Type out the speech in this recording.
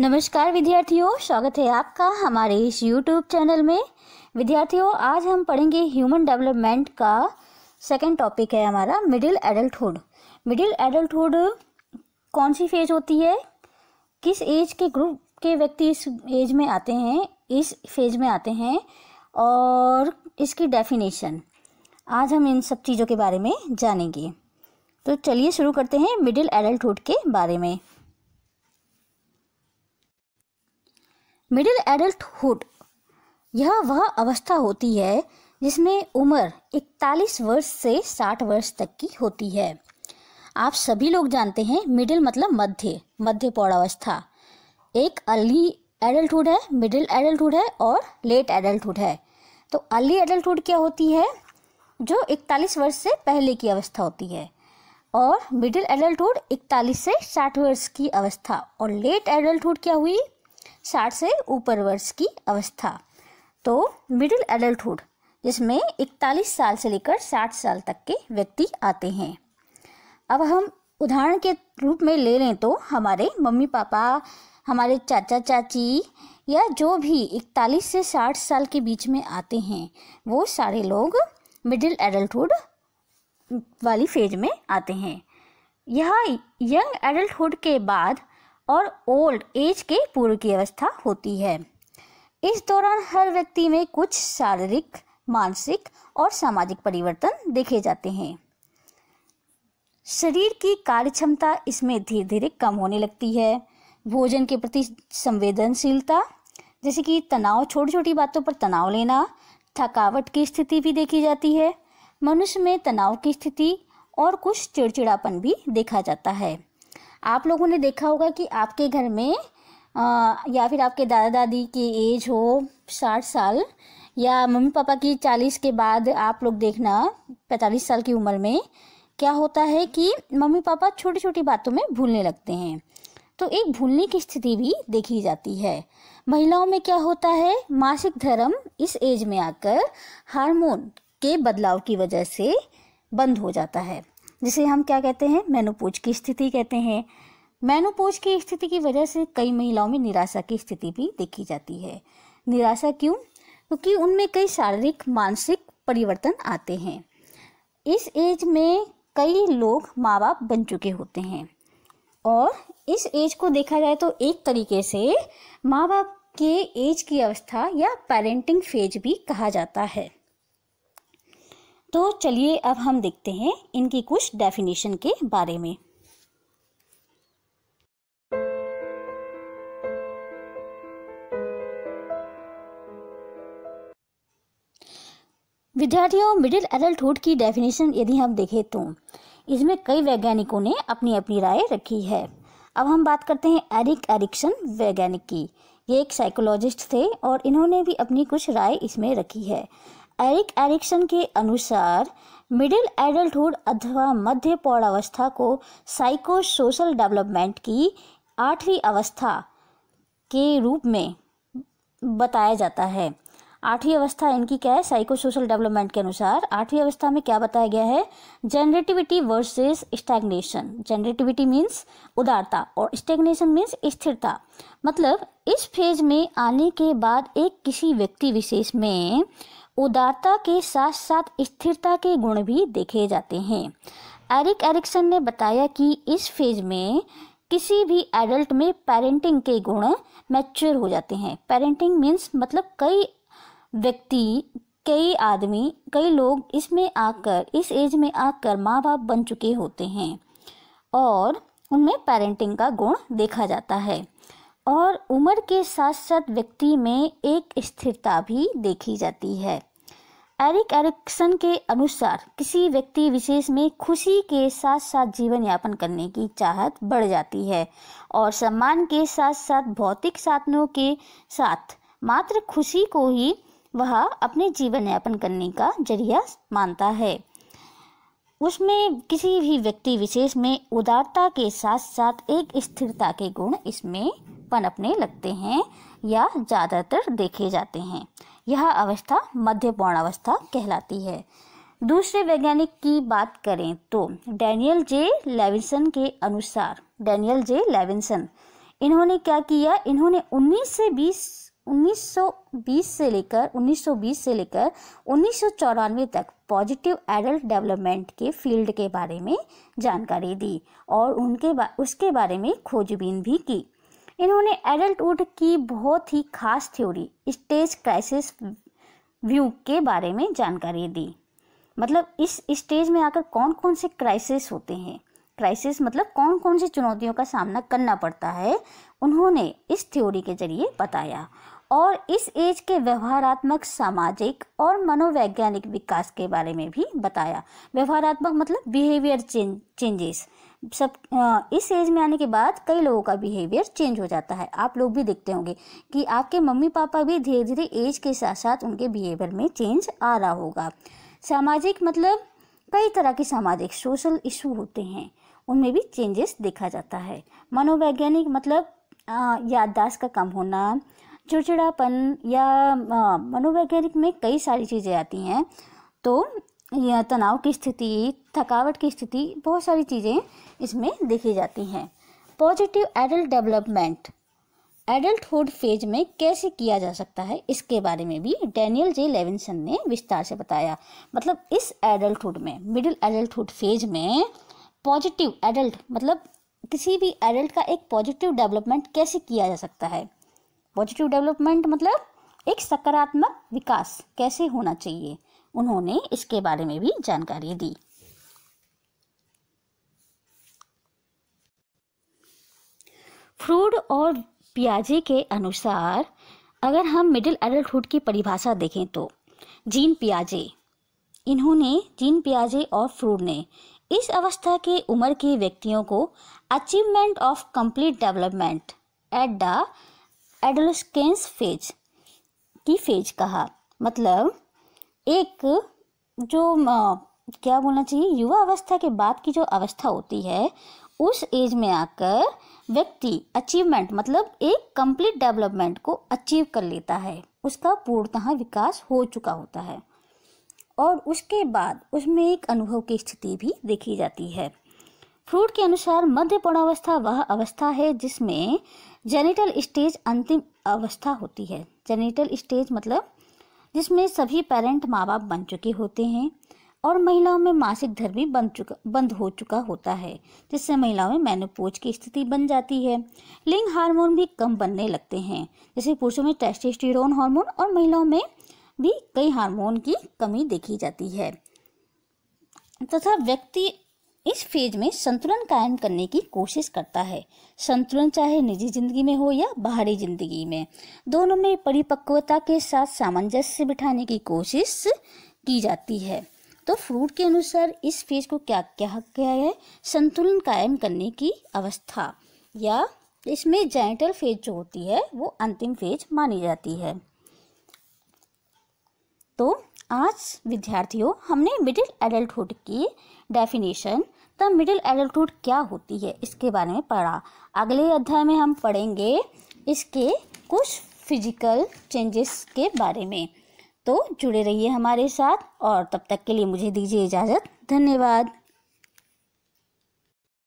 नमस्कार विद्यार्थियों स्वागत है आपका हमारे इस YouTube चैनल में विद्यार्थियों आज हम पढ़ेंगे ह्यूमन डेवलपमेंट का सेकंड टॉपिक है हमारा मिडिल एडल्टहुड मिडिल एडल्टहुड कौन सी फेज होती है किस एज के ग्रुप के व्यक्ति इस एज में आते हैं इस फेज में आते हैं और इसकी डेफिनेशन आज हम इन सब चीज़ों के बारे में जानेंगे तो चलिए शुरू करते हैं मिडिल एडल्टहुड के बारे में मिडिल एडल्टहुड यह वह अवस्था होती है जिसमें उम्र 41 वर्ष से 60 वर्ष तक की होती है आप सभी लोग जानते हैं मिडिल मतलब मध्य मध्य पौड़ावस्था एक अर्ली एडल्टहुड है मिडिल एडल्टहुड है और लेट एडल्टहुड है तो अर्ली एडल्टहुड क्या होती है जो 41 वर्ष से पहले की अवस्था होती है और मिडिल एडल्टहुड 41 से 60 वर्ष की अवस्था और लेट एडल्टहुड क्या हुई साठ से ऊपर वर्ष की अवस्था तो मिडिल एडल्टहुड जिसमें इकतालीस साल से लेकर साठ साल तक के व्यक्ति आते हैं अब हम उदाहरण के रूप में ले लें तो हमारे मम्मी पापा हमारे चाचा चाची या जो भी इकतालीस से साठ साल के बीच में आते हैं वो सारे लोग मिडिल एडल्टहुड वाली फेज में आते हैं यह यंग एडल्टहुड के बाद और ओल्ड एज के पूर्व की अवस्था होती है इस दौरान हर व्यक्ति में कुछ शारीरिक मानसिक और सामाजिक परिवर्तन देखे जाते हैं शरीर की कार्य क्षमता इसमें धीरे धीरे कम होने लगती है भोजन के प्रति संवेदनशीलता जैसे कि तनाव छोटी छोटी बातों पर तनाव लेना थकावट की स्थिति भी देखी जाती है मनुष्य में तनाव की स्थिति और कुछ चिड़चिड़ापन भी देखा जाता है आप लोगों ने देखा होगा कि आपके घर में आ, या फिर आपके दादा दादी की एज हो साठ साल या मम्मी पापा की चालीस के बाद आप लोग देखना पैंतालीस साल की उम्र में क्या होता है कि मम्मी पापा छोटी छोटी बातों में भूलने लगते हैं तो एक भूलने की स्थिति भी देखी जाती है महिलाओं में क्या होता है मासिक धर्म इस एज में आकर हार्मोन के बदलाव की वजह से बंद हो जाता है जिसे हम क्या कहते हैं मैनोपोज की स्थिति कहते हैं मैनोपोज की स्थिति की वजह से कई महिलाओं में निराशा की स्थिति भी देखी जाती है निराशा क्यों क्योंकि तो उनमें कई शारीरिक मानसिक परिवर्तन आते हैं इस एज में कई लोग माँ बाप बन चुके होते हैं और इस एज को देखा जाए तो एक तरीके से माँ बाप के एज की अवस्था या पेरेंटिंग फेज भी कहा जाता है तो चलिए अब हम देखते हैं इनकी कुछ डेफिनेशन के बारे में विद्यार्थियों मिडिल एडल्टहुड की डेफिनेशन यदि हम देखें तो इसमें कई वैज्ञानिकों ने अपनी अपनी राय रखी है अब हम बात करते हैं एरिक एरिक्सन वैज्ञानिक की ये एक साइकोलॉजिस्ट थे और इन्होंने भी अपनी कुछ राय इसमें रखी है एरिक एरिक्सन के अनुसार मिडिल एडल्टहुड अथवा मध्य पौड़ावस्था को साइको सोशल डेवलपमेंट की आठवीं अवस्था के रूप में बताया जाता है आठवीं अवस्था इनकी क्या है साइको सोशल डेवलपमेंट के अनुसार आठवीं अवस्था में क्या बताया गया है generativity versus stagnation generativity means उदारता और स्टैग्नेशन मीन्स स्थिरता मतलब इस फेज में आने के बाद एक किसी व्यक्ति विशेष में उदारता के साथ साथ स्थिरता के गुण भी देखे जाते हैं एरिक एरिक्सन ने बताया कि इस फेज में किसी भी एडल्ट में पेरेंटिंग के गुण मैच्योर हो जाते हैं पेरेंटिंग मीन्स मतलब कई व्यक्ति कई आदमी कई लोग इसमें आकर इस एज में आकर माँ बाप बन चुके होते हैं और उनमें पेरेंटिंग का गुण देखा जाता है और उम्र के साथ साथ व्यक्ति में एक स्थिरता भी देखी जाती है एरिक एरिक्सन के अनुसार किसी व्यक्ति विशेष में खुशी के साथ साथ जीवन यापन करने की चाहत बढ़ जाती है और सम्मान के साथ साथ भौतिक साधनों के साथ मात्र खुशी को ही वह अपने जीवन यापन करने का जरिया मानता है उसमें किसी भी व्यक्ति विशेष में उदारता के साथ साथ एक स्थिरता के गुण इसमें पनपने लगते हैं या ज़्यादातर देखे जाते हैं यह अवस्था मध्यपौण अवस्था कहलाती है दूसरे वैज्ञानिक की बात करें तो डैनियल जे लेविसन के अनुसार डैनियल जे लेविसन इन्होंने क्या किया इन्होंने 19 से 20 1920 से लेकर 1920 से लेकर उन्नीस तक पॉजिटिव एडल्ट डेवलपमेंट के फील्ड के बारे में जानकारी दी और उनके बा, उसके बारे में खोजबीन भी की इन्होंने एडल्टुड की बहुत ही खास थ्योरी स्टेज क्राइसिस व्यू के बारे में जानकारी दी मतलब इस स्टेज में आकर कौन कौन से क्राइसिस होते हैं क्राइसिस मतलब कौन कौन सी चुनौतियों का सामना करना पड़ता है उन्होंने इस थ्योरी के जरिए बताया और इस एज के व्यवहारात्मक सामाजिक और मनोवैज्ञानिक विकास के बारे में भी बताया व्यवहारात्मक मतलब बिहेवियर चेंजेस सब इस एज में आने के बाद कई लोगों का बिहेवियर चेंज हो जाता है आप लोग भी देखते होंगे कि आपके मम्मी पापा भी धीरे धीरे एज के साथ साथ उनके बिहेवियर में चेंज आ रहा होगा सामाजिक मतलब कई तरह के सामाजिक सोशल इशू होते हैं उनमें भी चेंजेस देखा जाता है मनोवैज्ञानिक मतलब याददाश्त का कम होना चिड़चिड़ापन या मनोवैज्ञानिक में कई सारी चीज़ें आती हैं तो यह तनाव की स्थिति थकावट की स्थिति बहुत सारी चीज़ें इसमें देखी जाती हैं positive adult development adulthood phase में कैसे किया जा सकता है इसके बारे में भी डैनियल जे लेविनसन ने विस्तार से बताया मतलब इस एडल्टहुड में मिडिल एडल्टहुड फेज में पॉजिटिव एडल्ट मतलब किसी भी एडल्ट का एक पॉजिटिव डेवलपमेंट कैसे किया जा सकता है पॉजिटिव डेवलपमेंट मतलब एक सकारात्मक विकास कैसे होना चाहिए उन्होंने इसके बारे में भी जानकारी दी फ्रूड और पियाजे के अनुसार अगर हम मिडिल एडल्टहुड की परिभाषा देखें तो जीन पियाजे इन्होंने जीन पियाजे और फ्रूड ने इस अवस्था के उम्र के व्यक्तियों को achievement of complete development at the adolescence phase की फेज कहा मतलब एक जो क्या बोलना चाहिए युवा अवस्था के बाद की जो अवस्था होती है उस एज में आकर व्यक्ति अचीवमेंट मतलब एक कंप्लीट डेवलपमेंट को अचीव कर लेता है उसका पूर्णतः विकास हो चुका होता है और उसके बाद उसमें एक अनुभव की स्थिति भी देखी जाती है फ्रूट के अनुसार मध्य पूर्णावस्था वह अवस्था है जिसमें जेनिटल स्टेज अंतिम अवस्था होती है जेनिटल स्टेज मतलब जिसमें सभी पेरेंट माँ बाप बन चुके होते हैं और महिलाओं में मासिक धर्म भी बन चुका बंद हो चुका होता है जिससे महिलाओं में मैनोपोज की स्थिति बन जाती है लिंग हार्मोन भी कम बनने लगते हैं जैसे पुरुषों में टेस्टेस्टेरोन हार्मोन और महिलाओं में भी कई हार्मोन की कमी देखी जाती है तथा व्यक्ति इस फेज में संतुलन कायम करने की कोशिश करता है संतुलन चाहे निजी जिंदगी में हो या बाहरी जिंदगी में दोनों में परिपक्वता के साथ सामंजस्य बिठाने की कोशिश की जाती है तो फ्रूट के अनुसार इस फेज को क्या क्या क्या है संतुलन कायम करने की अवस्था या इसमें जैनिटल फेज जो होती है वो अंतिम फेज मानी जाती है तो आज विद्यार्थियों हमने मिडिल एडल्टहुड की डेफिनेशन द मिडिल एडल्टहुड क्या होती है इसके बारे में पढ़ा अगले अध्याय में हम पढ़ेंगे इसके कुछ फिजिकल चेंजेस के बारे में तो जुड़े रहिए हमारे साथ और तब तक के लिए मुझे दीजिए इजाज़त धन्यवाद